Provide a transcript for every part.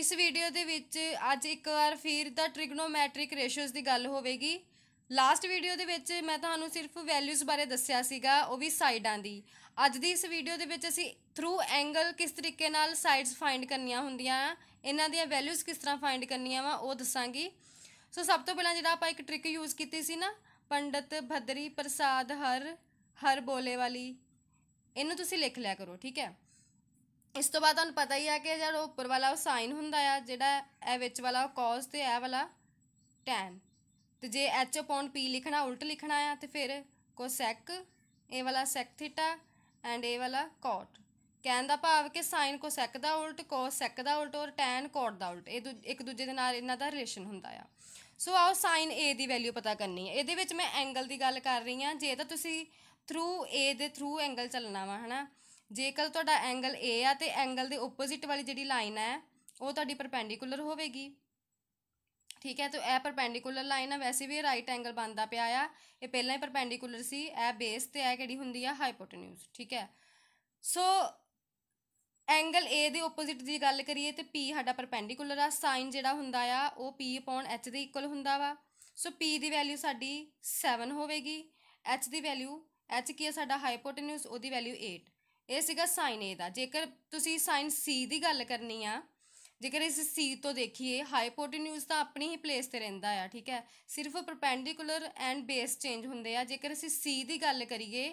ਇਸ ਵੀਡੀਓ ਦੇ ਵਿੱਚ ਅੱਜ ਇੱਕ ਵਾਰ ਫਿਰ ਦਾ ਟ੍ਰਿਗਨੋਮੈਟ੍ਰਿਕ ਰੇਸ਼ੀਓਜ਼ ਦੀ ਗੱਲ ਹੋਵੇਗੀ ਲਾਸਟ ਵੀਡੀਓ ਦੇ ਵਿੱਚ ਮੈਂ ਤੁਹਾਨੂੰ ਸਿਰਫ ਵੈਲਿਊਜ਼ ਬਾਰੇ ਦੱਸਿਆ ਸੀਗਾ ਉਹ ਵੀ ਸਾਈਡਾਂ ਦੀ ਅੱਜ ਦੀ ਇਸ ਵੀਡੀਓ ਦੇ ਵਿੱਚ ਅਸੀਂ ਥਰੂ ਐਂਗਲ ਕਿਸ ਤਰੀਕੇ ਨਾਲ ਸਾਈਡਸ ਫਾਈਂਡ ਕਰਨੀਆਂ ਹੁੰਦੀਆਂ ਆ ਇਹਨਾਂ ਦੀਆਂ ਵੈਲਿਊਜ਼ ਕਿਸ ਤਰ੍ਹਾਂ ਫਾਈਂਡ ਕਰਨੀਆਂ ਵਾ ਉਹ ਦੱਸਾਂਗੀ ਸੋ ਸਭ ਤੋਂ ਪਹਿਲਾਂ ਜਿਹੜਾ ਆਪਾਂ ਇੱਕ ਟ੍ਰਿਕ ਯੂਜ਼ ਕੀਤੀ ਸੀ ਨਾ ਪੰਡਤ ਭਦਰੀ ਪ੍ਰਸਾਦ ਹਰ ਹਰ ਬੋਲੇ ਵਾਲੀ ਇਹਨੂੰ ਤੁਸੀਂ ਲਿਖ ਲਿਆ ਕਰੋ ਠੀਕ ਹੈ ਇਸ ਤੋਂ ਬਾਅਦ ਤੁਹਾਨੂੰ ਪਤਾ ਹੀ ਆ ਕਿ ਜਿਹੜਾ ਉੱਪਰ ਵਾਲਾ ਉਹ ਸਾਈਨ ਹੁੰਦਾ ਆ ਜਿਹੜਾ ਇਹ ਵਿੱਚ ਵਾਲਾ ਕੋਸ ਤੇ ਇਹ ਵਾਲਾ ਟੈਨ ਤੇ ਜੇ h ਅਪੋਨ p ਲਿਖਣਾ ਉਲਟ ਲਿਖਣਾ ਆ ਤੇ ਫਿਰ ਕੋਸੈਕ ਇਹ ਵਾਲਾ ਸੈਕ ਥੀਟਾ ਐਂਡ ਇਹ ਵਾਲਾ ਕੋਟ ਕਹਿਣ ਦਾ ਭਾਵ ਕਿ ਸਾਈਨ ਕੋਸੈਕ ਦਾ ਉਲਟ ਕੋਸੈਕ ਦਾ ਉਲਟ ਔਰ ਟੈਨ ਕੋਟ ਦਾ ਉਲਟ ਇਹ ਇੱਕ ਦੂਜੇ ਦੇ ਨਾਲ ਇਹਨਾਂ ਦਾ ਰਿਲੇਸ਼ਨ ਹੁੰਦਾ ਆ ਸੋ ਆਓ ਸਾਈਨ A ਦੀ ਵੈਲਿਊ ਪਤਾ ਕਰਨੀ ਹੈ ਇਹਦੇ ਵਿੱਚ ਮੈਂ ਐਂਗਲ ਦੀ ਗੱਲ ਕਰ ਰਹੀ ਹਾਂ ਜੇ ਤਾਂ ਤੁਸੀਂ ਥਰੂ A ਦੇ ਥਰੂ ਐਂਗਲ ਚੱਲਣਾ ਵਾ ਹਨਾ ਜੇਕਰ ਤੁਹਾਡਾ ਐਂਗਲ A ਆ ਤੇ ਐਂਗਲ ਦੇ ਆਪੋਜ਼ਿਟ ਵਾਲੀ ਜਿਹੜੀ ਲਾਈਨ ਹੈ ਉਹ ਤੁਹਾਡੀ ਪਰਪੈਂਡੀਕੂਲਰ ਹੋਵੇਗੀ ਠੀਕ ਹੈ ਤਾਂ ਇਹ ਪਰਪੈਂਡੀਕੂਲਰ ਲਾਈਨ ਆ ਵੈਸੇ ਵੀ ਰਾਈਟ ਐਂਗਲ ਬਣਦਾ ਪਿਆ ਆ ਇਹ ਪਹਿਲਾਂ ਹੀ ਪਰਪੈਂਡੀਕੂਲਰ ਸੀ ਇਹ ਬੇਸ ਤੇ ਇਹ ਕਿਹੜੀ ਹੁੰਦੀ ਆ ਹਾਈਪੋਟੈਨਿਊਜ਼ ਠੀਕ ਹੈ ਸੋ ਐਂਗਲ A ਦੇ ਆਪੋਜ਼ਿਟ ਦੀ ਗੱਲ ਕਰੀਏ ਤੇ P ਸਾਡਾ ਪਰਪੈਂਡੀਕੂਲਰ ਆ ਸਾਈਨ ਜਿਹੜਾ ਹੁੰਦਾ ਆ ਉਹ P H ਦੇ ਇਕੁਅਲ ਹੁੰਦਾ ਵਾ ਸੋ P ਦੀ ਵੈਲਿਊ ਸਾਡੀ 7 ਹੋਵੇਗੀ H ਦੀ ਵੈਲਿਊ H ਕੀ ਹੈ ਸਾਡਾ ਹਾਈਪੋਟੈਨਿਊਜ਼ ਉਹਦੀ ਵੈਲਿਊ 8 ਇਹ ਸੀਗਾ ਸਾਈਨ ਏ ਦਾ ਜੇਕਰ ਤੁਸੀਂ ਸਾਈਨ ਸੀ ਦੀ ਗੱਲ ਕਰਨੀ ਆ ਜੇਕਰ ਇਸ ਸੀ ਤੋਂ ਦੇਖੀਏ ਹਾਈਪੋਟੈਨਿਊਸ ਤਾਂ ਆਪਣੀ ਹੀ ਪਲੇਸ ਤੇ ਰਹਿੰਦਾ ਆ ਠੀਕ ਹੈ ਸਿਰਫ ਪਰਪੈਂਡੀਕੂਲਰ ਐਂਡ ਬੇਸ ਚੇਂਜ ਹੁੰਦੇ ਆ ਜੇਕਰ ਅਸੀਂ ਸੀ ਦੀ ਗੱਲ ਕਰੀਏ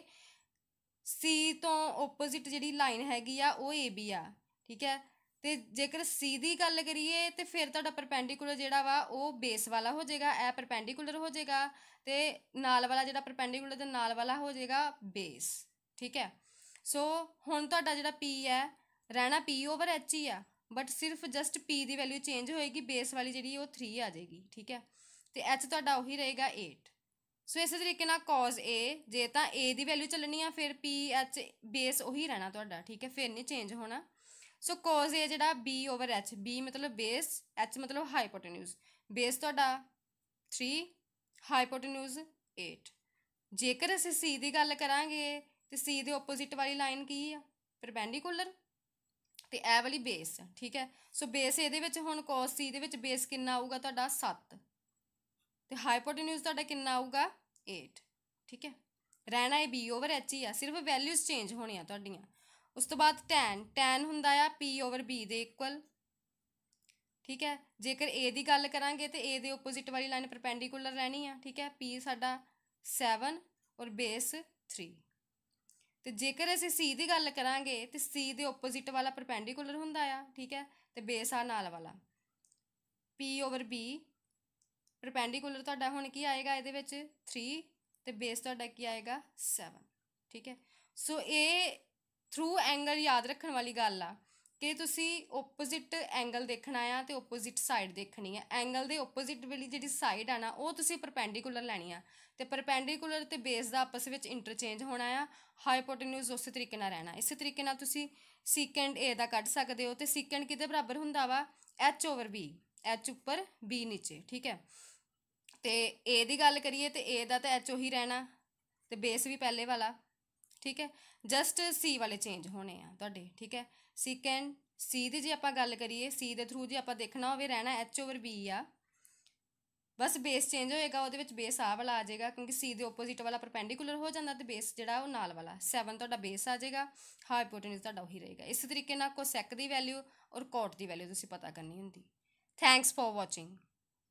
ਸੀ ਤੋਂ ਆਪੋਜ਼ਿਟ ਜਿਹੜੀ ਲਾਈਨ ਹੈਗੀ ਆ ਉਹ ਏ ਬੀ ਆ ਠੀਕ ਹੈ ਤੇ ਜੇਕਰ ਸੀ ਦੀ ਗੱਲ ਕਰੀਏ ਤੇ ਫਿਰ ਤੁਹਾਡਾ ਪਰਪੈਂਡੀਕੂਲਰ ਜਿਹੜਾ ਵਾ ਉਹ ਬੇਸ ਵਾਲਾ ਹੋ ਜਾਏਗਾ ਐ ਪਰਪੈਂਡੀਕੂਲਰ ਹੋ ਜਾਏਗਾ ਤੇ ਨਾਲ ਵਾਲਾ ਜਿਹੜਾ ਪਰਪੈਂਡੀਕੂਲਰ ਦੇ ਨਾਲ ਵਾਲਾ ਹੋ ਜਾਏਗਾ ਬੇਸ ਠੀਕ ਹੈ ਸੋ ਹੁਣ ਤੁਹਾਡਾ ਜਿਹੜਾ ਪੀ ਹੈ ਰਹਿਣਾ ਪੀ ਓਵਰ ਐਚ ਹੀ ਆ ਬਟ ਸਿਰਫ ਜਸਟ ਪੀ ਦੀ ਵੈਲਿਊ ਚੇਂਜ ਹੋਏਗੀ ਬੇਸ ਵਾਲੀ ਜਿਹੜੀ ਉਹ 3 ਆ ਜਾਏਗੀ ਠੀਕ ਹੈ ਤੇ ਐਚ ਤੁਹਾਡਾ ਉਹੀ ਰਹੇਗਾ 8 ਸੋ ਇਸੇ ਤਰੀਕੇ ਨਾਲ cos A ਜੇ ਤਾਂ A ਦੀ ਵੈਲਿਊ ਚੱਲਣੀ ਆ ਫਿਰ P H ਬੇਸ ਉਹੀ ਰਹਿਣਾ ਤੁਹਾਡਾ ਠੀਕ ਹੈ ਫਿਰ ਨਹੀਂ ਚੇਂਜ ਹੋਣਾ ਸੋ cos A ਜਿਹੜਾ B ਓਵਰ H B ਮਤਲਬ ਬੇਸ H ਮਤਲਬ ਹਾਈਪੋਟੈਨਿਊਸ ਬੇਸ ਤੁਹਾਡਾ 3 ਹਾਈਪੋਟੈਨਿਊਸ 8 ਜੇਕਰ ਅਸੀਂ C ਦੀ ਗੱਲ ਕਰਾਂਗੇ ਤੇ C ਦੇ ਆਪੋਜ਼ਿਟ ਵਾਲੀ ਲਾਈਨ ਕੀ ਆ ਪਰਪੈਂਡੀਕੂਲਰ ਤੇ ਇਹ ਵਾਲੀ ਬੇਸ ਠੀਕ ਹੈ ਸੋ ਬੇਸ ਇਹਦੇ ਵਿੱਚ ਹੁਣ cos C ਦੇ ਵਿੱਚ ਬੇਸ ਕਿੰਨਾ ਆਊਗਾ ਤੁਹਾਡਾ 7 ਤੇ ਹਾਈਪੋਟੈਨਿਊਸ ਤੁਹਾਡਾ ਕਿੰਨਾ ਆਊਗਾ 8 ਠੀਕ ਹੈ ਰਹਿਣਾ ਇਹ b ਓਵਰ h ਹੀ ਆ ਸਿਰਫ ਵੈਲਿਊਜ਼ ਚੇਂਜ ਹੋਣੀਆਂ ਤੁਹਾਡੀਆਂ ਉਸ ਤੋਂ ਬਾਅਦ tan tan ਹੁੰਦਾ ਆ p ਓਵਰ b ਦੇ ਇਕੁਅਲ ਠੀਕ ਹੈ ਜੇਕਰ a ਦੀ ਗੱਲ ਕਰਾਂਗੇ ਤੇ a ਦੇ ਆਪੋਜ਼ਿਟ ਵਾਲੀ ਲਾਈਨ ਪਰਪੈਂਡੀਕੂਲਰ ਰਹਿਣੀ ਆ ਠੀਕ ਹੈ p ਸਾਡਾ 7 ਔਰ ਬੇਸ 3 ਤੇ ਜੇਕਰ ਅਸੀਂ ਸੀ ਦੀ ਗੱਲ ਕਰਾਂਗੇ ਤੇ ਸੀ ਦੇ ਆਪੋਜ਼ਿਟ ਵਾਲਾ ਪਰਪੈਂਡੀਕੂਲਰ ਹੁੰਦਾ ਆ ਠੀਕ ਹੈ ਤੇ ਬੇਸ ਆ ਨਾਲ ਵਾਲਾ p ਓਵਰ b ਪਰਪੈਂਡੀਕੂਲਰ ਤੁਹਾਡਾ ਹੁਣ ਕੀ ਆਏਗਾ ਇਹਦੇ ਵਿੱਚ 3 ਤੇ ਬੇਸ ਤੁਹਾਡਾ ਕੀ ਆਏਗਾ 7 ਠੀਕ ਹੈ ਸੋ ਇਹ ਥਰੂ ਐਂਗਲ ਯਾਦ ਰੱਖਣ ਵਾਲੀ ਗੱਲ ਆ ਕਿ ਤੁਸੀਂ ਆਪੋਜ਼ਿਟ ਐਂਗਲ ਦੇਖਣਾ ਆ ਤੇ ਆਪੋਜ਼ਿਟ ਸਾਈਡ ਦੇਖਣੀ ਆ ਐਂਗਲ ਦੇ ਆਪੋਜ਼ਿਟ ਵਾਲੀ ਜਿਹੜੀ ਸਾਈਡ ਆ ਨਾ ਉਹ ਤੁਸੀਂ ਪਰਪੈਂਡੀਕੂਲਰ ਲੈਣੀ ਆ ਤੇ ਪਰਪੈਂਡੀਕੂਲਰ ਤੇ ਬੇਸ ਦਾ ਆਪਸ ਵਿੱਚ ਇੰਟਰਚੇਂਜ ਹੋਣਾ ਆ ਹਾਈਪੋਟੈਨਿਊਜ਼ ਉਸੇ ਤਰੀਕੇ ਨਾਲ ਰਹਿਣਾ ਇਸੇ ਤਰੀਕੇ ਨਾਲ ਤੁਸੀਂ ਸੀਕੈਂਡ A ਦਾ ਕੱਢ ਸਕਦੇ ਹੋ ਤੇ ਸੀਕੈਂਡ ਕਿਤੇ ਬਰਾਬਰ ਹੁੰਦਾ ਵਾ h ਓਵਰ b h ਉੱਪਰ b ਨੀਚੇ ਠੀਕ ਹੈ ਤੇ A ਦੀ ਗੱਲ ਕਰੀਏ ਤੇ A ਦਾ ਤਾਂ h ਉਹੀ ਰਹਿਣਾ ਤੇ ਬੇਸ ਵੀ ਪਹਿਲੇ ਵਾਲਾ ਠੀਕ ਹੈ ਜਸਟ ਸੀ ਵਾਲੇ ਚੇਂਜ ਹੋਣੇ ਆ ਤੁਹਾਡੇ ਠੀਕ ਹੈ ਸੀਕੈਂਡ ਸੀ ਦੀ ਜੇ ਆਪਾਂ ਗੱਲ ਕਰੀਏ ਸੀ ਦੇ ਥਰੂ ਜੇ ਆਪਾਂ ਦੇਖਣਾ ਹੋਵੇ ਰਹਿਣਾ ਐਚ ਓਵਰ ਬੀ ਆ ਬਸ ਬੇਸ ਚੇਂਜ ਹੋਏਗਾ ਉਹਦੇ ਵਿੱਚ ਬੇਸ ਆ ਵਾਲਾ ਆ ਜਾਏਗਾ ਕਿਉਂਕਿ ਸੀ ਦੇ ਆਪੋਜ਼ਿਟ ਵਾਲਾ ਪਰਪੈਂਡੀਕੂਲਰ ਹੋ ਜਾਂਦਾ ਤੇ ਬੇਸ ਜਿਹੜਾ ਉਹ ਨਾਲ ਵਾਲਾ 7 ਤੁਹਾਡਾ ਬੇਸ ਆ ਜਾਏਗਾ ਹਾਈਪੋਟੈਨਸ ਤੁਹਾਡਾ ਉਹੀ ਰਹੇਗਾ ਇਸੇ ਤਰੀਕੇ ਨਾਲ ਕੋਸੈਕ ਦੀ ਵੈਲਿਊ ਔਰ ਕੋਟ ਦੀ ਵੈਲਿਊ ਤੁਸੀਂ ਪਤਾ ਕਰਨੀ ਹੁੰਦੀ ਥੈਂਕਸ ਫॉर ਵਾਚਿੰਗ